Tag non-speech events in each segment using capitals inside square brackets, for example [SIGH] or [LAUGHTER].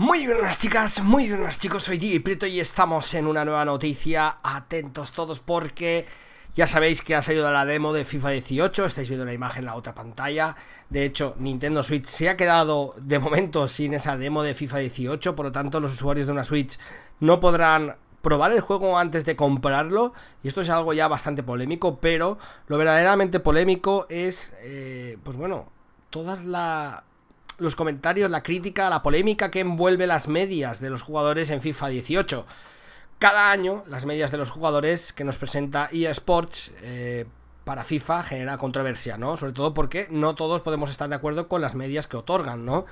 Muy buenas chicas, muy buenas chicos, soy Di Prieto y estamos en una nueva noticia. Atentos todos porque ya sabéis que ha salido la demo de FIFA 18, estáis viendo la imagen en la otra pantalla. De hecho, Nintendo Switch se ha quedado de momento sin esa demo de FIFA 18, por lo tanto los usuarios de una Switch no podrán probar el juego antes de comprarlo. Y esto es algo ya bastante polémico, pero lo verdaderamente polémico es, eh, pues bueno, todas las los comentarios, la crítica, la polémica que envuelve las medias de los jugadores en FIFA 18. Cada año, las medias de los jugadores que nos presenta EA Sports eh, para FIFA genera controversia, ¿no? Sobre todo porque no todos podemos estar de acuerdo con las medias que otorgan, ¿no?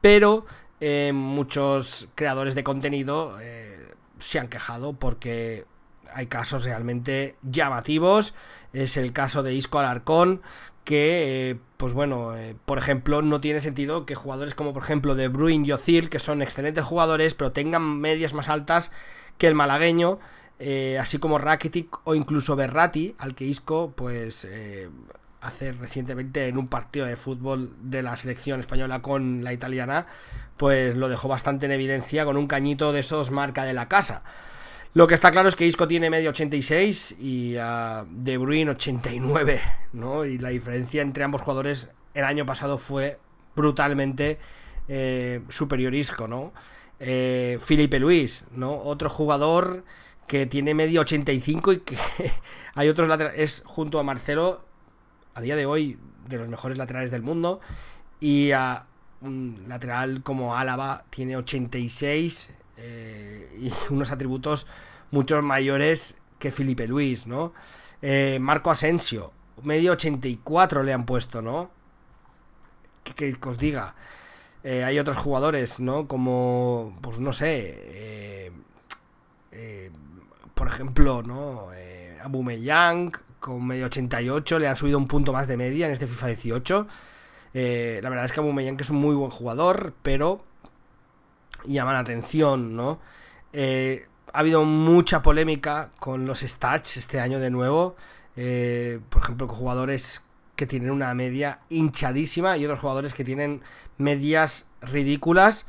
Pero eh, muchos creadores de contenido eh, se han quejado porque hay casos realmente llamativos. Es el caso de Isco Alarcón, que, eh, pues bueno, eh, por ejemplo, no tiene sentido que jugadores como, por ejemplo, de Bruin y Ozil, que son excelentes jugadores, pero tengan medias más altas que el malagueño, eh, así como Rakitic o incluso Berrati, al que Isco, pues hace recientemente en un partido de fútbol de la selección española con la italiana, pues lo dejó bastante en evidencia con un cañito de esos marca de la casa. Lo que está claro es que Isco tiene medio 86 y a ah, De Bruyne 89, ¿no? Y la diferencia entre ambos jugadores el año pasado fue brutalmente eh, superior Isco, ¿no? Eh, Felipe Luis, ¿no? Otro jugador que tiene medio 85 y que [LAUGHS] hay otros laterales, es junto a Marcelo, a día de hoy, de los mejores laterales del mundo, y a ah, un lateral como Álava tiene 86 eh, y [LAUGHS] unos atributos mucho mayores que Felipe Luis, ¿no? Eh, Marco Asensio, medio 84 le han puesto, ¿no? Que, os diga. Eh, hay otros jugadores, ¿no? Como, pues no sé, por ejemplo, ¿no? Meyang, con medio 88, le han subido un punto más de media en este FIFA 18. la verdad es que Abumeyang es un muy buen jugador, pero llaman la atención, ¿no? Eh, ha habido mucha polémica con los stats este año de nuevo. Eh, por ejemplo, con jugadores que tienen una media hinchadísima y otros jugadores que tienen medias ridículas.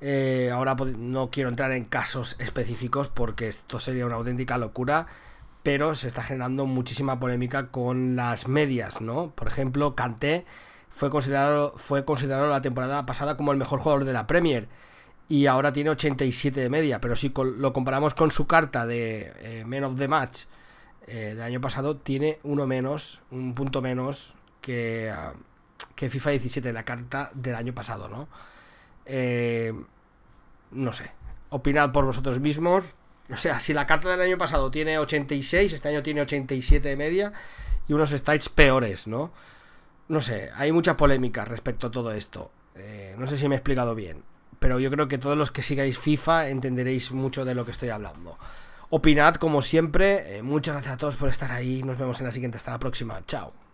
Eh, ahora no quiero entrar en casos específicos porque esto sería una auténtica locura, pero se está generando muchísima polémica con las medias, ¿no? Por ejemplo, Kanté fue considerado, fue considerado la temporada pasada como el mejor jugador de la Premier y ahora tiene 87 de media. Pero si lo comparamos con su carta de eh, Men of the Match eh, del año pasado, tiene uno menos, un punto menos que, ah, FIFA 17, la carta del año pasado, ¿no? Eh, no sé. Opinad por vosotros mismos. O sea, si la carta del año pasado tiene 86, este año tiene 87 de media y unos stats peores, ¿no? No sé, hay mucha polémica respecto a todo esto. no sé si me he explicado bien pero yo creo que todos los que sigáis FIFA entenderéis mucho de lo que estoy hablando. Opinad como siempre, eh, muchas gracias a todos por estar ahí, nos vemos en la siguiente, hasta la próxima, chao.